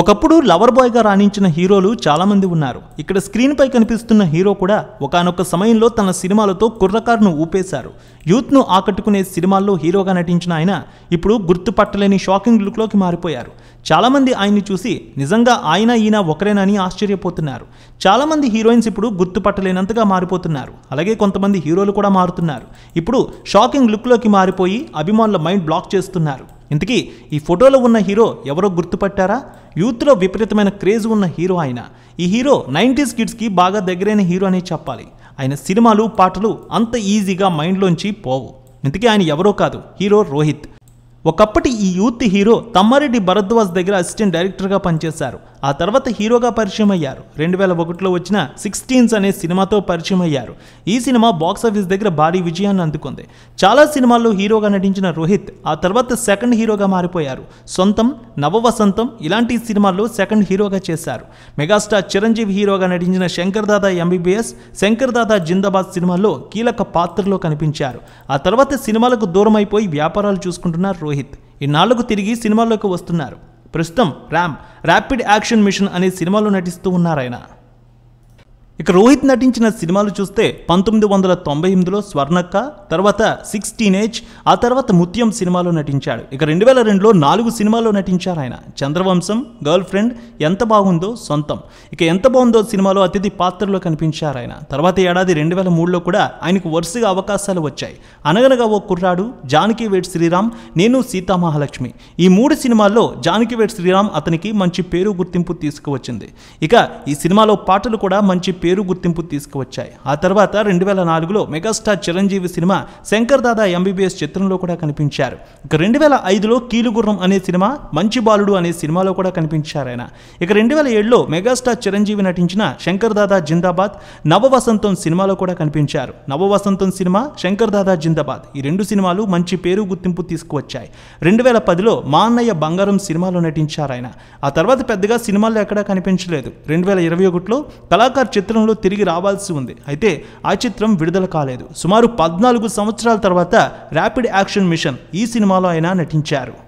ఒకప్పుడు లవర్ బాయ్గా రాణించిన హీరోలు చాలామంది ఉన్నారు ఇక్కడ స్క్రీన్పై కనిపిస్తున్న హీరో కూడా ఒకనొక సమయంలో తన సినిమాలతో కుర్రకారును ఊపేశారు యూత్ను ఆకట్టుకునే సినిమాల్లో హీరోగా నటించిన ఆయన ఇప్పుడు గుర్తుపట్టలేని షాకింగ్ లుక్లోకి మారిపోయారు చాలామంది ఆయన్ని చూసి నిజంగా ఆయన ఈయన ఒకరేనని ఆశ్చర్యపోతున్నారు ఆశ్చర్యపోతున్నారు చాలామంది హీరోయిన్స్ ఇప్పుడు గుర్తుపట్టలేనంతగా మారిపోతున్నారు అలాగే కొంతమంది హీరోలు కూడా మారుతున్నారు ఇప్పుడు షాకింగ్ లుక్లోకి మారిపోయి అభిమానుల మైండ్ బ్లాక్ చేస్తున్నారు ఇంతకీ ఈ ఫోటోలో ఉన్న హీరో ఎవరో గుర్తుపట్టారా యూత్లో విపరీతమైన క్రేజ్ ఉన్న హీరో ఆయన ఈ హీరో నైంటీస్ కిడ్స్కి బాగా దగ్గరైన హీరో అని చెప్పాలి ఆయన సినిమాలు పాటలు అంత ఈజీగా మైండ్లోంచి పోవు ఇంతకీ ఆయన ఎవరో కాదు హీరో రోహిత్ ఒకప్పటి ఈ యూత్ హీరో తమ్మారెడ్డి భరద్వాజ్ దగ్గర అసిస్టెంట్ డైరెక్టర్గా పనిచేశారు ఆ తర్వాత హీరోగా పరిచయం అయ్యారు రెండు వేల ఒకటిలో వచ్చిన సిక్స్టీన్స్ అనే సినిమాతో పరిచయం అయ్యారు ఈ సినిమా బాక్సాఫీస్ దగ్గర భారీ విజయాన్ని అందుకుంది చాలా సినిమాల్లో హీరోగా నటించిన రోహిత్ ఆ తర్వాత సెకండ్ హీరోగా మారిపోయారు సొంతం నవవసంతం ఇలాంటి సినిమాల్లో సెకండ్ హీరోగా చేశారు మెగాస్టార్ చిరంజీవి హీరోగా నటించిన శంకర్ దాదా ఎంబీబీఎస్ శంకర్ దాదా జిందాబాద్ సినిమాల్లో కీలక పాత్రలో కనిపించారు ఆ తర్వాత సినిమాలకు దూరం అయిపోయి వ్యాపారాలు చూసుకుంటున్నారు రోహిత్ ఈ నాలుగు తిరిగి సినిమాల్లోకి వస్తున్నారు ప్రస్తుతం ర్యామ్ ర్యాపిడ్ యాక్షన్ మిషన్ అనే సినిమాలో నటిస్తూ ఉన్నారాయన ఇక రోహిత్ నటించిన సినిమాలు చూస్తే పంతొమ్మిది వందల తొంభై ఎనిమిదిలో స్వర్ణక్క తర్వాత సిక్స్టీన్ ఏజ్ ఆ తర్వాత ముత్యం సినిమాలో నటించాడు ఇక రెండు వేల రెండులో నాలుగు సినిమాల్లో నటించారు ఆయన చంద్రవంశం గర్ల్ ఫ్రెండ్ ఎంత బాగుందో సొంతం ఇక ఎంత బాగుందో సినిమాలో అతిథి పాత్రలో కనిపించారు ఆయన తర్వాత ఏడాది రెండు వేల మూడులో కూడా ఆయనకు వరుసగా అవకాశాలు వచ్చాయి అనగనగా ఓ కుర్రాడు జానకి వేట్ శ్రీరామ్ నేను సీతామహాలక్ష్మి ఈ మూడు సినిమాల్లో జానకి వేట్ శ్రీరామ్ అతనికి మంచి పేరు గుర్తింపు తీసుకువచ్చింది ఇక ఈ సినిమాలో పాటలు కూడా మంచి పేరు గుర్తింపు తీసుకువచ్చాయి ఆ తర్వాత రెండు వేల నాలుగులో megastar Chiranjeevi cinema Shankar Dada MBBS చిత్రంలో కూడా కనిపించారు ఇక రెండు వేల ఐదులో కీలుగుర్రం అనే సినిమా మంచి బాలుడు అనే సినిమాలో కూడా కనిపించారు ఆయన ఇక రెండు వేల ఏడులో మెగాస్టార్ చిరంజీవి నటించిన శంకర్ దాదా జిందాబాద్ నవవసంతం సినిమాలో కూడా కనిపించారు నవవసంతం సినిమా శంకర్ దాదా జిందాబాద్ ఈ రెండు సినిమాలు మంచి పేరు గుర్తింపు తీసుకువచ్చాయి రెండు వేల పదిలో మా అన్నయ్య బంగారం సినిమాలో నటించారు ఆయన ఆ తర్వాత పెద్దగా సినిమాల్లో ఎక్కడా కనిపించలేదు రెండు వేల ఇరవై ఒకటిలో కళాకార్ చిత్రం చిత్రంలో తిరిగి రావాల్సి ఉంది అయితే ఆ చిత్రం విడుదల కాలేదు సుమారు పద్నాలుగు సంవత్సరాల తర్వాత ర్యాపిడ్ యాక్షన్ మిషన్ ఈ సినిమాలో ఆయన నటించారు